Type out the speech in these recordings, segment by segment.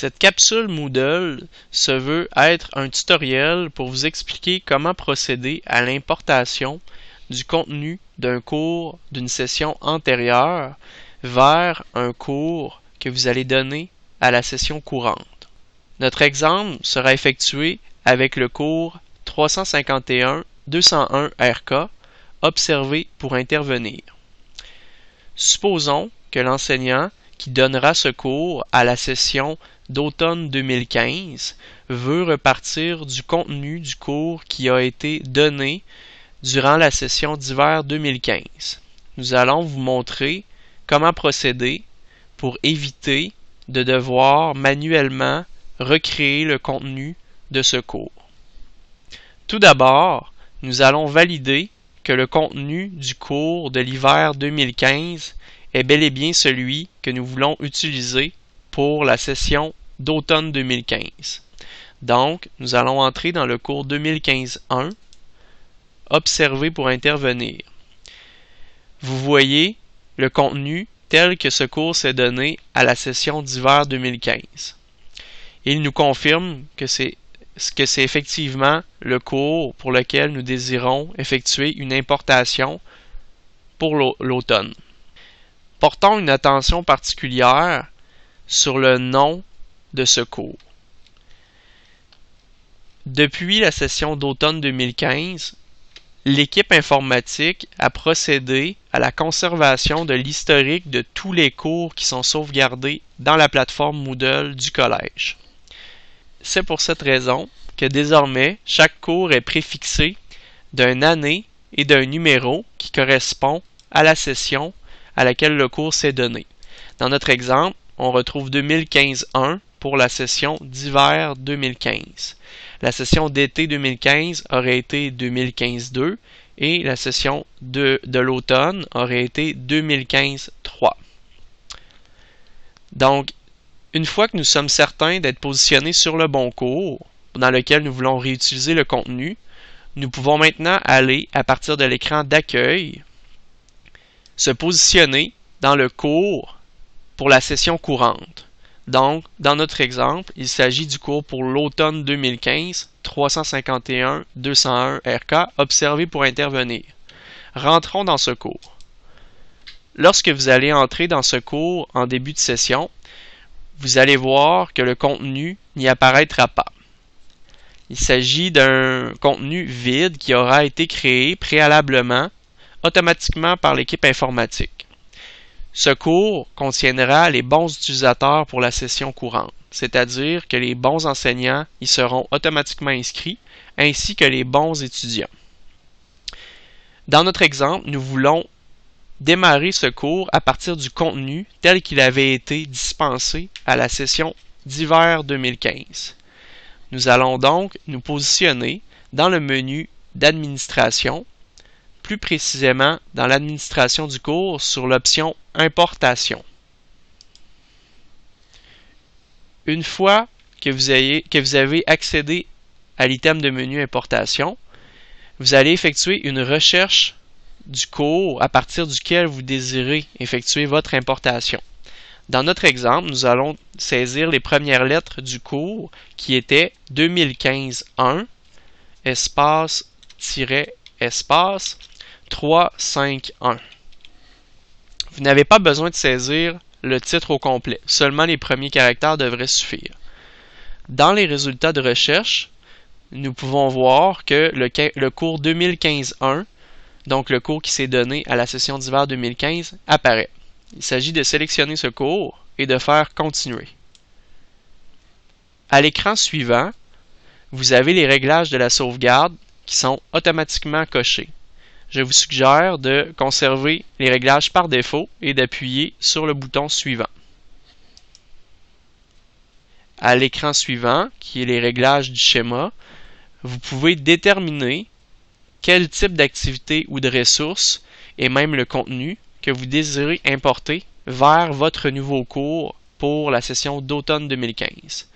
Cette capsule Moodle se veut être un tutoriel pour vous expliquer comment procéder à l'importation du contenu d'un cours d'une session antérieure vers un cours que vous allez donner à la session courante. Notre exemple sera effectué avec le cours 351-201 RK, observé pour intervenir. Supposons que l'enseignant qui donnera ce cours à la session d'automne 2015 veut repartir du contenu du cours qui a été donné durant la session d'hiver 2015. Nous allons vous montrer comment procéder pour éviter de devoir manuellement recréer le contenu de ce cours. Tout d'abord, nous allons valider que le contenu du cours de l'hiver 2015 est bel et bien celui que nous voulons utiliser pour la session d'automne 2015. Donc, nous allons entrer dans le cours 2015-1, Observer pour intervenir. Vous voyez le contenu tel que ce cours s'est donné à la session d'hiver 2015. Il nous confirme que c'est que c'est effectivement le cours pour lequel nous désirons effectuer une importation pour l'automne. Portons une attention particulière sur le nom de ce cours. Depuis la session d'automne 2015, l'équipe informatique a procédé à la conservation de l'historique de tous les cours qui sont sauvegardés dans la plateforme Moodle du collège. C'est pour cette raison que désormais, chaque cours est préfixé d'une année et d'un numéro qui correspond à la session à laquelle le cours s'est donné. Dans notre exemple, on retrouve 2015-1 pour la session d'hiver 2015. La session d'été 2015 aurait été 2015-2 et la session de, de l'automne aurait été 2015-3. Donc, une fois que nous sommes certains d'être positionnés sur le bon cours, dans lequel nous voulons réutiliser le contenu, nous pouvons maintenant aller à partir de l'écran d'accueil, se positionner dans le cours pour la session courante. Donc, dans notre exemple, il s'agit du cours pour l'automne 2015 351-201 RK observé pour intervenir. Rentrons dans ce cours. Lorsque vous allez entrer dans ce cours en début de session, vous allez voir que le contenu n'y apparaîtra pas. Il s'agit d'un contenu vide qui aura été créé préalablement automatiquement par l'équipe informatique. Ce cours contiendra les bons utilisateurs pour la session courante, c'est-à-dire que les bons enseignants y seront automatiquement inscrits, ainsi que les bons étudiants. Dans notre exemple, nous voulons démarrer ce cours à partir du contenu tel qu'il avait été dispensé à la session d'hiver 2015. Nous allons donc nous positionner dans le menu d'administration plus précisément dans l'administration du cours sur l'option Importation. Une fois que vous, avez accédé à l'item de menu Importation, vous allez effectuer une recherche du cours à partir duquel vous désirez effectuer votre importation. Dans notre exemple, nous allons saisir les premières lettres du cours qui étaient 2015-1, espace-espace, 3, 5, 1. Vous n'avez pas besoin de saisir le titre au complet, seulement les premiers caractères devraient suffire. Dans les résultats de recherche, nous pouvons voir que le, le cours 2015-1, donc le cours qui s'est donné à la session d'hiver 2015, apparaît. Il s'agit de sélectionner ce cours et de faire Continuer. À l'écran suivant, vous avez les réglages de la sauvegarde qui sont automatiquement cochés je vous suggère de conserver les réglages par défaut et d'appuyer sur le bouton suivant. À l'écran suivant, qui est les réglages du schéma, vous pouvez déterminer quel type d'activité ou de ressources et même le contenu que vous désirez importer vers votre nouveau cours pour la session d'automne 2015.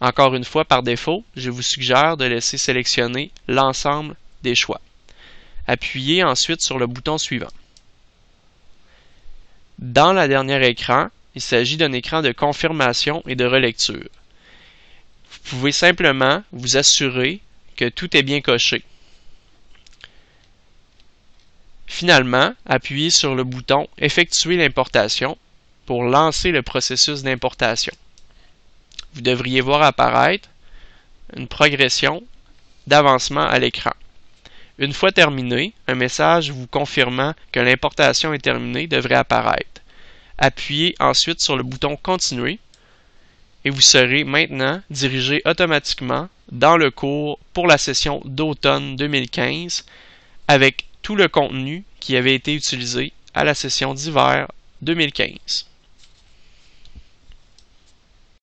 Encore une fois, par défaut, je vous suggère de laisser sélectionner l'ensemble des choix. Appuyez ensuite sur le bouton suivant. Dans la dernière écran, il s'agit d'un écran de confirmation et de relecture. Vous pouvez simplement vous assurer que tout est bien coché. Finalement, appuyez sur le bouton Effectuer l'importation pour lancer le processus d'importation. Vous devriez voir apparaître une progression d'avancement à l'écran. Une fois terminé, un message vous confirmant que l'importation est terminée devrait apparaître. Appuyez ensuite sur le bouton Continuer et vous serez maintenant dirigé automatiquement dans le cours pour la session d'automne 2015 avec tout le contenu qui avait été utilisé à la session d'hiver 2015.